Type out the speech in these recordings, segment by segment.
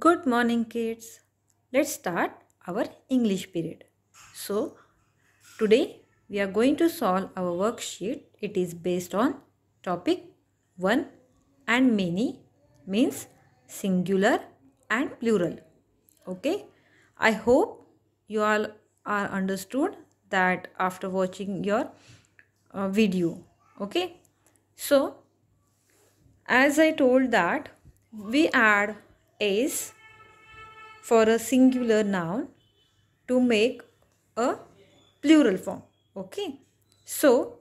Good morning, kids. Let's start our English period. So, today we are going to solve our worksheet. It is based on topic 1 and many means singular and plural. Okay. I hope you all are understood that after watching your uh, video. Okay. So, as I told that we add s for a singular noun to make a plural form. Okay. So,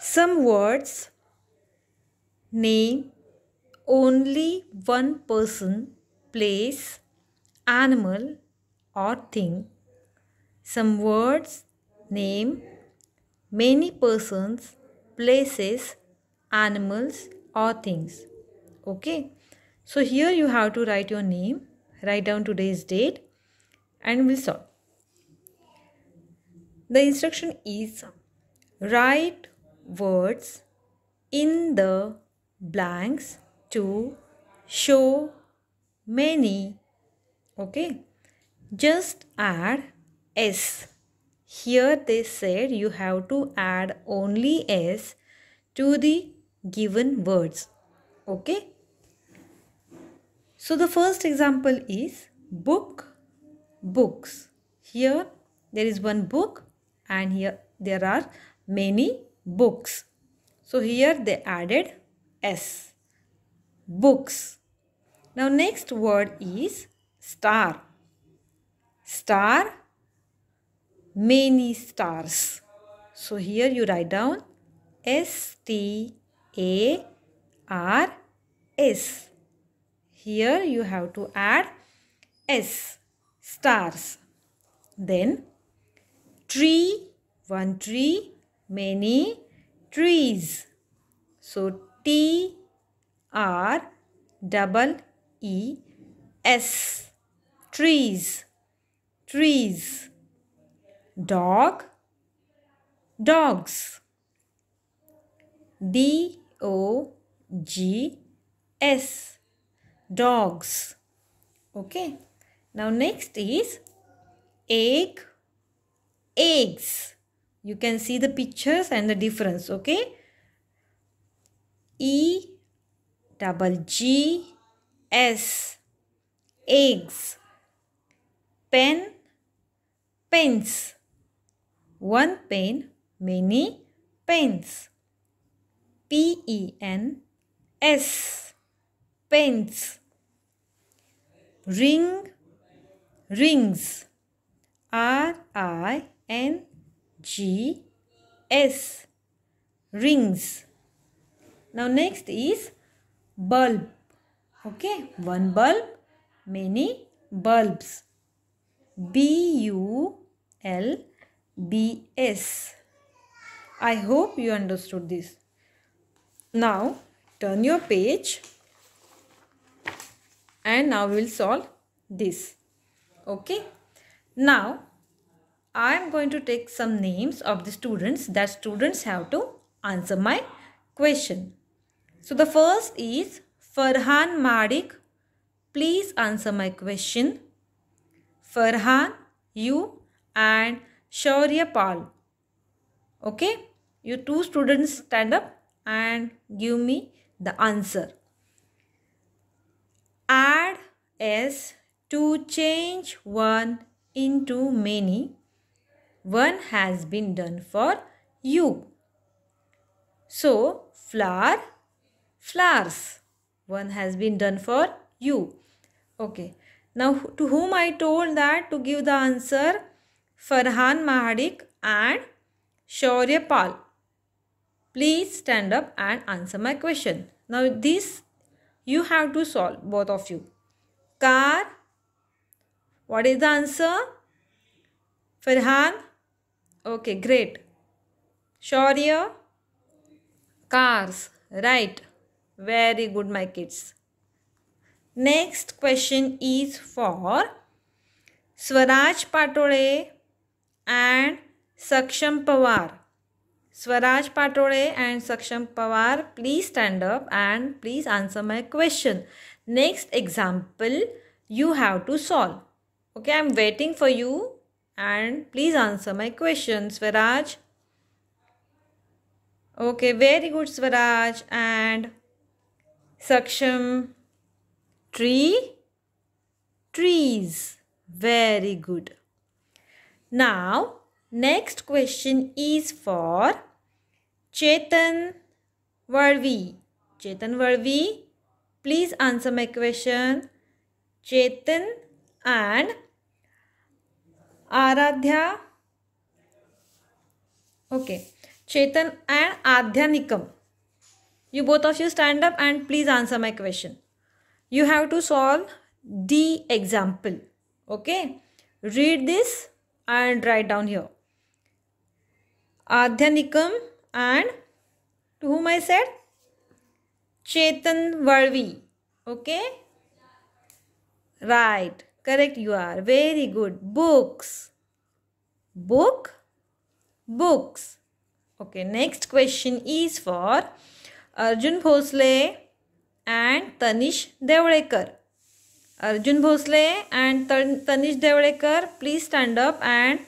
some words name only one person, place, animal or thing. Some words name many persons, places, animals or things okay so here you have to write your name write down today's date and we'll solve the instruction is write words in the blanks to show many okay just add s here they said you have to add only s to the given words okay so the first example is book, books. Here there is one book and here there are many books. So here they added S. Books. Now next word is star. Star, many stars. So here you write down S T A R S. Here you have to add S, stars. Then tree, one tree, many trees. So T R double E S trees trees dog dogs D O G S dogs. Okay. Now next is egg, eggs. You can see the pictures and the difference. Okay. E double G S eggs. Pen, pens. One pen, many pens. P E N S pens ring rings r i n g s rings now next is bulb okay one bulb many bulbs b u l b s i hope you understood this now turn your page and now we will solve this okay now I am going to take some names of the students that students have to answer my question. So the first is Farhan Madik. Please answer my question. Farhan, you and Shaurya Pal. Okay, you two students stand up and give me the answer add s to change one into many. One has been done for you. So, flower, flowers. One has been done for you. Okay. Now, to whom I told that to give the answer Farhan Mahadik and Shaurya Pal. Please stand up and answer my question. Now, this. You have to solve, both of you. Car. What is the answer? Farhan. Okay, great. shorya Cars. Right. Very good, my kids. Next question is for Swaraj Patole and Saksham Pawar. Swaraj Patole and Saksham Pawar, please stand up and please answer my question. Next example you have to solve. Okay, I'm waiting for you and please answer my question, Swaraj. Okay, very good, Swaraj. And Saksham, tree, trees. Very good. Now, Next question is for Chetan Varvi. Chetan Varvi, please answer my question. Chetan and Aradhya. Okay. Chetan and Adhyanikam. You both of you stand up and please answer my question. You have to solve the example. Okay. Read this and write down here. Adhyanikam and to whom I said Chetan Varvi. Okay? Right. Correct you are. Very good. Books. Book. Books. Okay. Next question is for Arjun Bhosle and Tanish Devrekar. Arjun Bhosle and Tanish Devrekar, please stand up and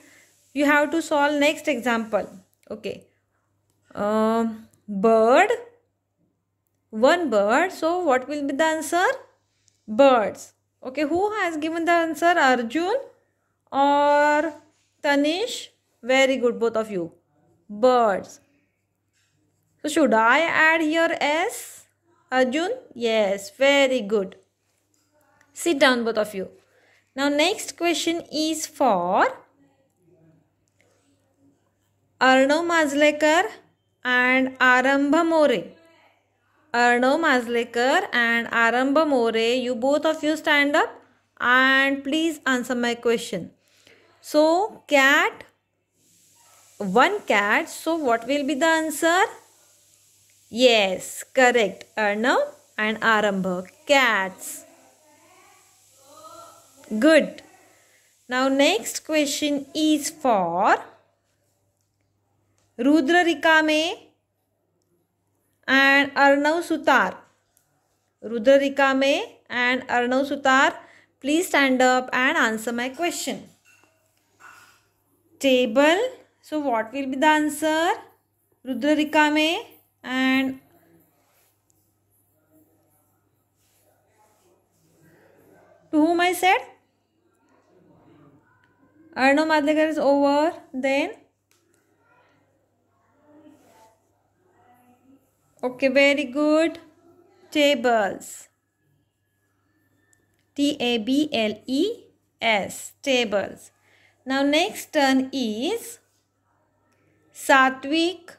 you have to solve next example. okay um, bird one bird so what will be the answer birds okay who has given the answer arjun or tanish very good both of you birds so should i add here s arjun yes very good sit down both of you now next question is for Arnav Majalekar and Aarambh More Arnav Majalekar and Aarambh More you both of you stand up and please answer my question so cat one cat so what will be the answer yes correct arnav and arambha cats good now next question is for Rudrarika Mein and Arnav Sutar Rudrarika Mein and Arnav Sutar please stand up and answer my question table so what will be the answer Rudrarika Mein and to whom I said Arnav Madlekar is over then Okay, very good. Tables. T-A-B-L-E-S. Tables. Now next turn is Satwik.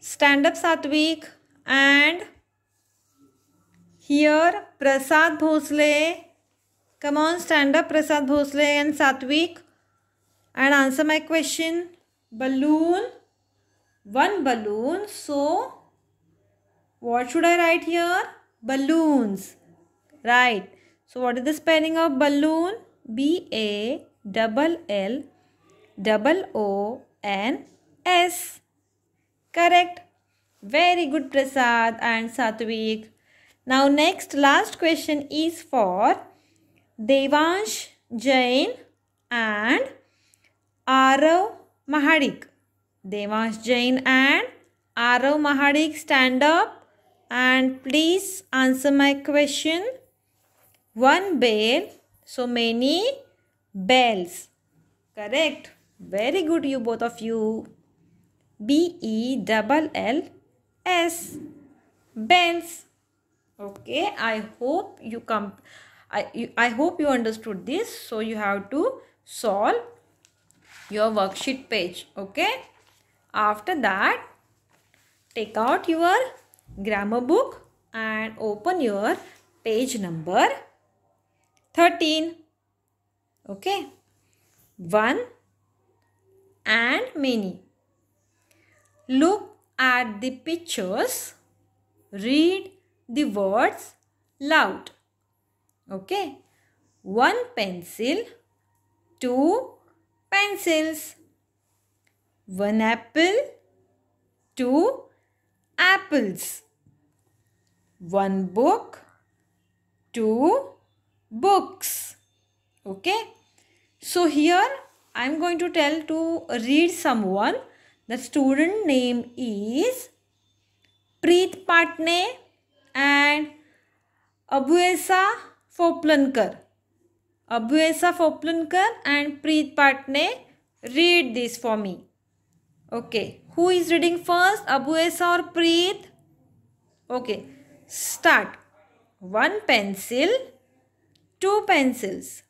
Stand up Satwik and here Prasad Bhosle. Come on stand up Prasad Bhosle and Satwik and answer my question. Balloon one balloon. So, what should I write here? Balloons. Right. So, what is the spelling of balloon? B-A double L double O N S. Correct. Very good Prasad and Satvik. Now next last question is for Devansh Jain and Arav Mahadik. Devansh Jain and Arav Mahadik stand up and please answer my question. One bell, so many bells. Correct. Very good you both of you. B E double L S bells. Okay, I hope you come. I, I hope you understood this. So you have to solve your worksheet page. Okay. After that, take out your grammar book and open your page number 13. Okay. One and many. Look at the pictures. Read the words loud. Okay. One pencil. Two pencils. One apple, two apples. One book, two books. Okay. So here I am going to tell to read someone. The student name is Preet Patne and Abuesa Foplankar. Abuesa Foplankar and Preet Patne read this for me. Okay. Who is reading first? Abuesa or Preet? Okay. Start. One pencil, two pencils.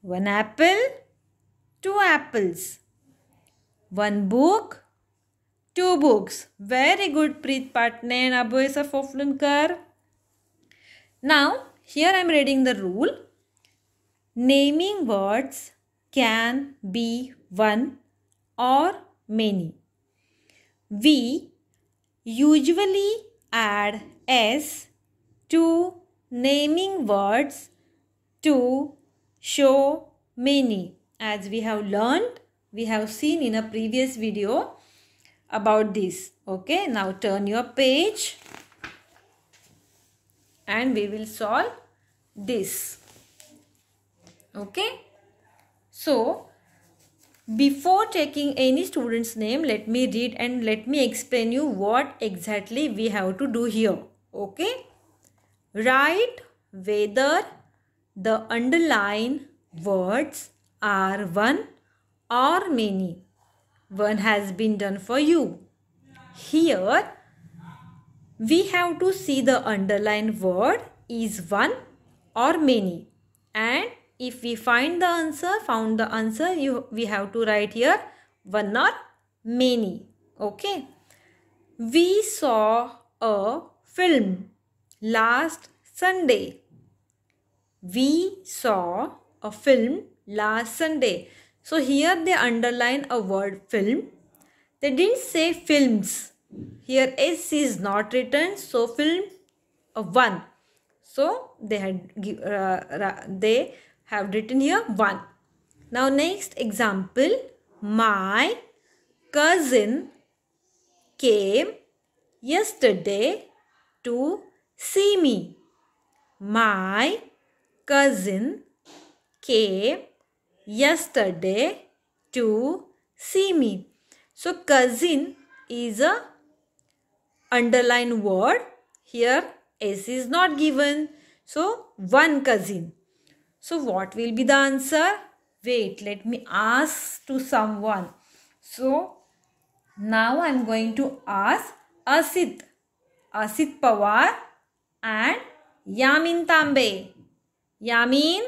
One apple, two apples. One book, two books. Very good Preet Patne and Abuesa Foflunkar. Now, here I am reading the rule. Naming words can be one or many. We usually add s to naming words to show many as we have learned we have seen in a previous video about this okay now turn your page and we will solve this okay so before taking any student's name, let me read and let me explain you what exactly we have to do here. Okay? Write whether the underline words are one or many. One has been done for you. Here, we have to see the underlined word is one or many and if we find the answer found the answer you we have to write here one or many okay we saw a film last sunday we saw a film last sunday so here they underline a word film they didn't say films here s is not written so film one so they had uh, they have written here 1. Now next example, my cousin came yesterday to see me. My cousin came yesterday to see me. So cousin is a underline word. Here S is not given. So one cousin. So what will be the answer? Wait, let me ask to someone. So now I am going to ask Asit, Asit Pawar and Yamin Tambe. Yamin,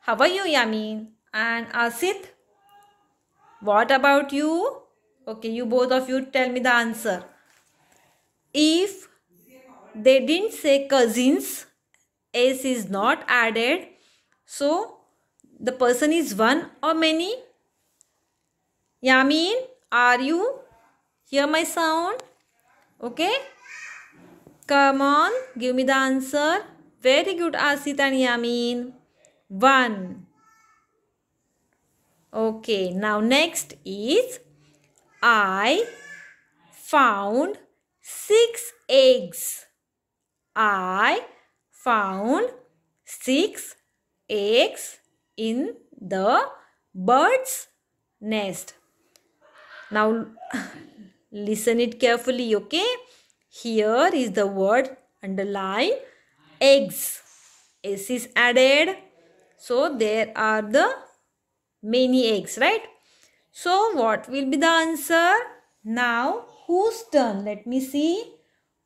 how are you Yamin? And Asit, what about you? Okay, you both of you tell me the answer. If they didn't say cousins, S is not added so, the person is one or many. Yamin, are you? Hear my sound? Okay? Come on, give me the answer. Very good, Asit and Yamin. One. Okay, now next is I found six eggs. I found six eggs in the bird's nest. Now listen it carefully, okay? Here is the word underline eggs. S is added. So there are the many eggs, right? So what will be the answer? Now whose turn? Let me see.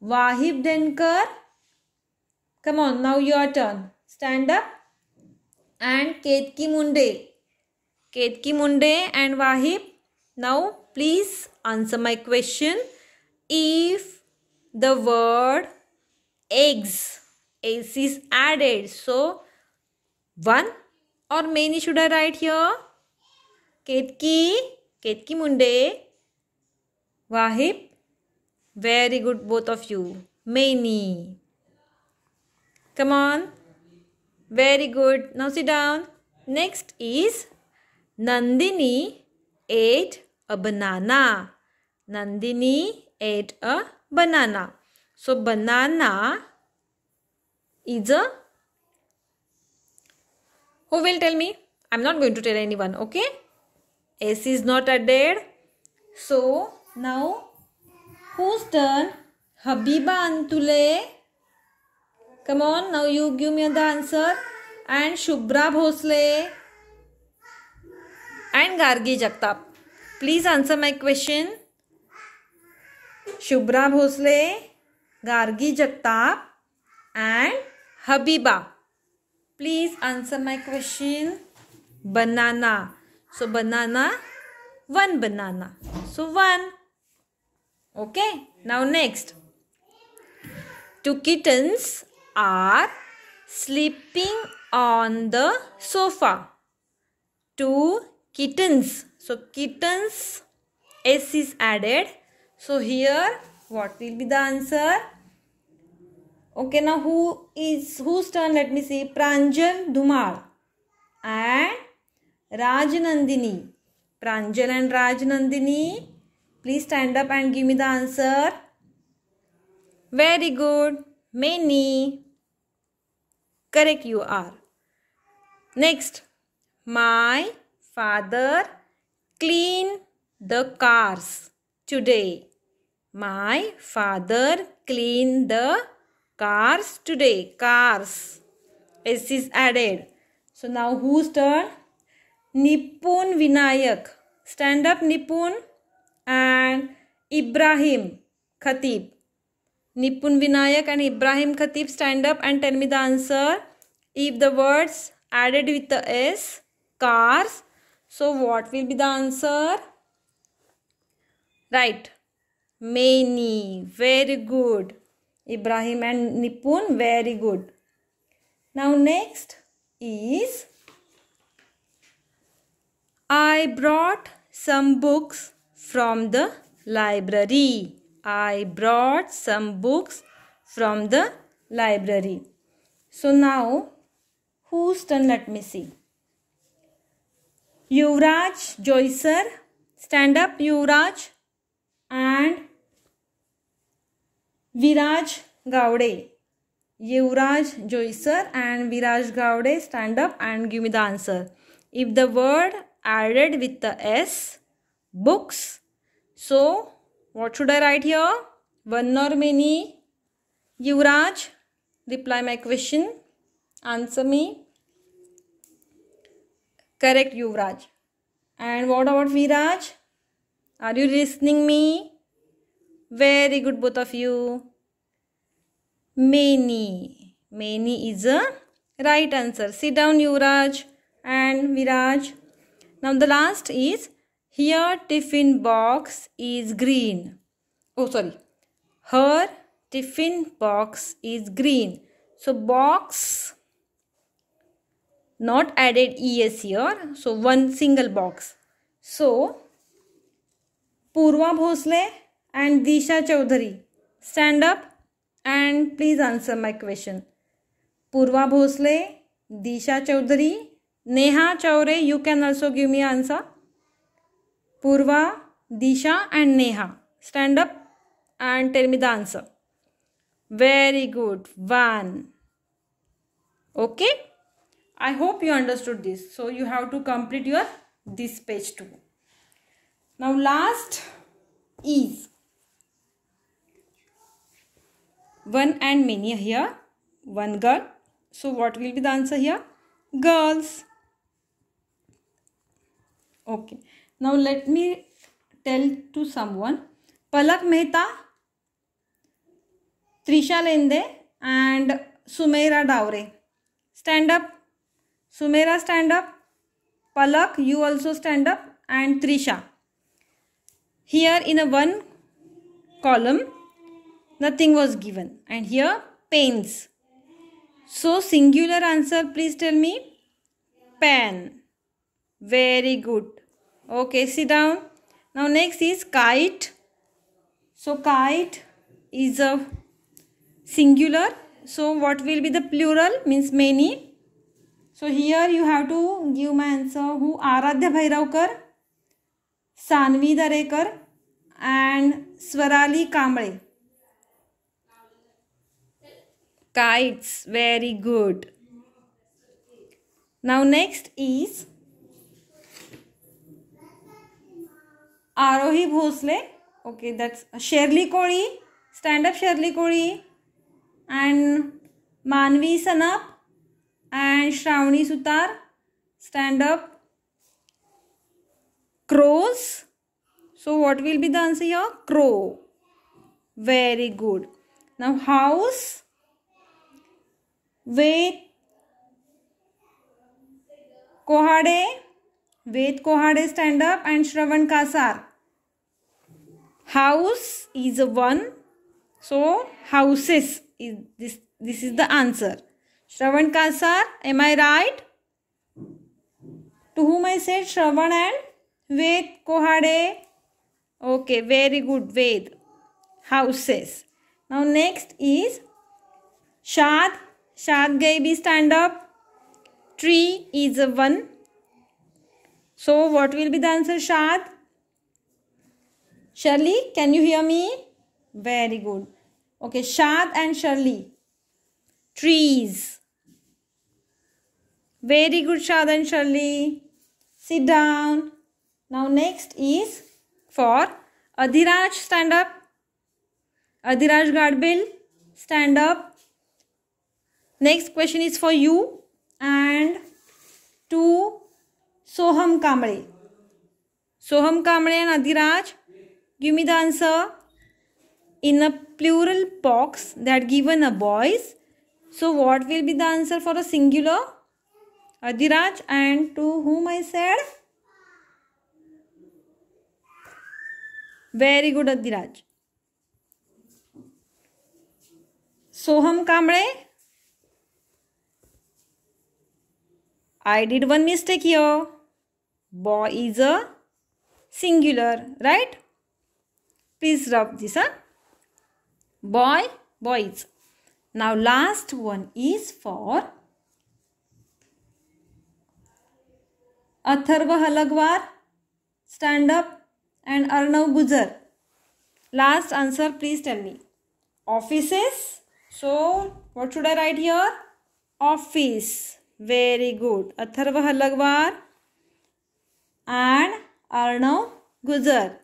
Wahib Denkar. Come on, now your turn. Stand up. And Ketaki Munde Ketaki Munde and Wahib now please answer my question if the word eggs eggs is added so one or many should I write here Ketaki Ketaki Munde Wahib very good both of you many come on Very good. Now sit down. Next is Nandini ate a banana. Nandini ate a banana. So banana is a who will tell me? I'm not going to tell anyone, okay? S is not a dead. So now whose turn? Habiba Antule. Come on, now you give me the answer. And Shubhra Bhosle and Gargi Jagtap. Please answer my question. Shubhra Bhosle, Gargi Jagtap and Habiba. Please answer my question. Banana. So banana, one banana. So one. Okay. Now next. Two kittens are sleeping on the sofa. Two kittens. So kittens S is added. So here what will be the answer? Okay, now who is whose turn? Let me see. Pranjal Dumar and Rajanandini. Pranjal and Rajanandini. Please stand up and give me the answer. Very good. Many. Correct you are next my father clean the cars today my father clean the cars today cars s is added so now whose turn Vinayak stand up Nipun and Ibrahim Khatib Nipun Vinayak and Ibrahim Khatib stand up and tell me the answer If the words added with the S, cars, so what will be the answer? Right. Many. Very good. Ibrahim and Nipun. Very good. Now next is I brought some books from the library. I brought some books from the library. So now whose turn let me see yuvraj joycer stand up yuvraj and viraj gavde yuvraj joycer and viraj gavde stand up and give me the answer if the word added with the s books so what should i write here one or many yuvraj reply my question answer me Correct, Yuvraj. And what about Viraj? Are you listening me? Very good, both of you. Many. Many is a right answer. Sit down, Yuvraj and Viraj. Now the last is here tiffin box is green. Oh, sorry. Her tiffin box is green. So box not added es here so one single box so purva bhosle and disha chaudhary stand up and please answer my question purva bhosle disha chaudhary neha chaure you can also give me answer purva disha and neha stand up and tell me the answer very good one okay I hope you understood this. So you have to complete your this page too. Now last is one and many here. One girl. So what will be the answer here? Girls. Okay. Now let me tell to someone. Palak Mehta, Trisha Lende and Sumaira Daure. Stand up. Sumera stand up. Palak you also stand up and Trisha. Here in a one column nothing was given and here pens. So singular answer please tell me. Pen. Very good. Okay sit down. Now next is kite. So kite is a singular. So what will be the plural means many. so here you have to give my answer who aradhya bhairavkar sanvi darekar and swarali kamble kites very good now next is arohi bhosle okay that's sherli koli stand up sherli koli and manvi sanap and Shravani Sutar stand up crows so what will be the answer here crow very good now house with kohade Ved Kohade stand up and Shravan Kasar. House is a one. So houses is this this is the answer. Shravan का sir am I right to who may say Shravan and Ved Kohade okay very good Ved houses now next is Shad Shad गई बी stand up tree is a one so what will be the answer Shad Shirley can you hear me very good okay Shad and Shirley trees Very good, shadan and Shirley. Sit down. Now next is for Adhiraj, stand up. Adhiraj Gadbil, stand up. Next question is for you and to Soham Kamble. Soham Kamble and Adhiraj, give me the answer. In a plural box that given a boys, so what will be the answer for a singular? Adhiraj and to whom I said very good Adhiraj Soham Kambade I did one mistake yo boy is a singular right please rub this boy boys now last one is for Atharva Halgavar stand up and Arnav Guzar. Last answer, please tell me. Offices. So, what should I write here? Office. Very good. Atharva Halagwar and Arnav Guzar.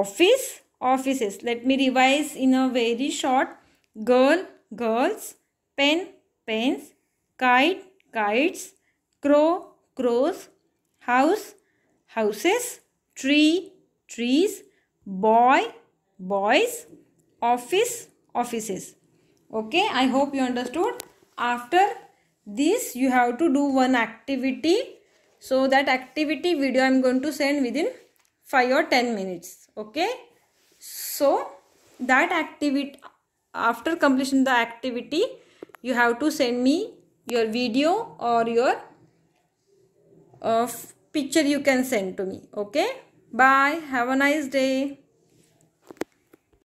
Office, offices. Let me revise in a very short. Girl, girls. Pen, pens. Kite, kites crow, crows, house, houses, tree, trees, boy, boys, office, offices. Okay, I hope you understood. After this, you have to do one activity. So that activity video I am going to send within 5 or 10 minutes. Okay. So that activity, after completion the activity, you have to send me your video or your of picture you can send to me okay bye have a nice day